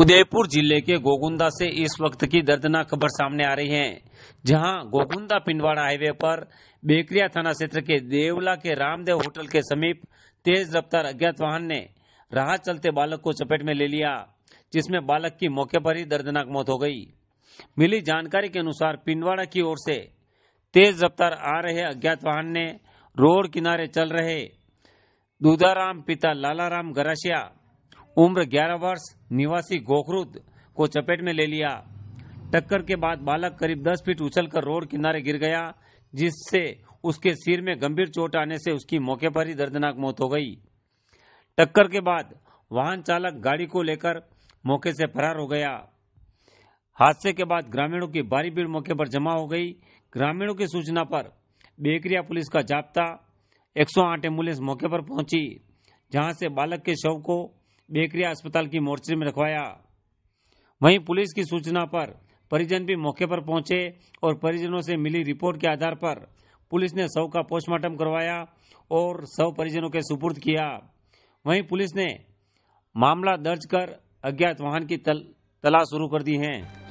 उदयपुर जिले के गोगुंदा से इस वक्त की दर्दनाक खबर सामने आ रही है जहां गोगुंदा पिंडवाड़ा हाईवे पर बेकरिया थाना क्षेत्र के देवला के रामदेव होटल के समीप तेज रफ्तार अज्ञात वाहन ने राह चलते बालक को चपेट में ले लिया जिसमें बालक की मौके पर ही दर्दनाक मौत हो गई मिली जानकारी के अनुसार पिंडवाड़ा की ओर से तेज रफ्तार आ रहे अज्ञात वाहन ने रोड किनारे चल रहे दूधाराम पिता लालाराम गराशिया उम्र 11 वर्ष निवासी गोखरुद को चपेट में ले लिया टक्कर के बाद बालक करीब 10 फीट उछलकर रोड किनारे गिर गया जिससे उसके सिर में गंभीर चोट आने से उसकी मौके पर ही दर्दनाक मौत हो गई टक्कर के बाद वाहन चालक गाड़ी को लेकर मौके से फरार हो गया हादसे के बाद ग्रामीणों की भारी भीड़ मौके पर जमा हो गई ग्रामीणों की सूचना पर बेकरिया पुलिस का जाप्ता 108 एम्बुलेंस मौके पर पहुंची जहां से बालक के शव को बेकरिया अस्पताल की मोर्चरी में रखवाया वहीं पुलिस की सूचना पर परिजन भी मौके पर पहुंचे और परिजनों से मिली रिपोर्ट के आधार पर पुलिस ने शव का पोस्टमार्टम करवाया और शव परिजनों के सुपुर्द किया वहीं पुलिस ने मामला दर्ज कर अज्ञात वाहन की तल, तलाश शुरू कर दी है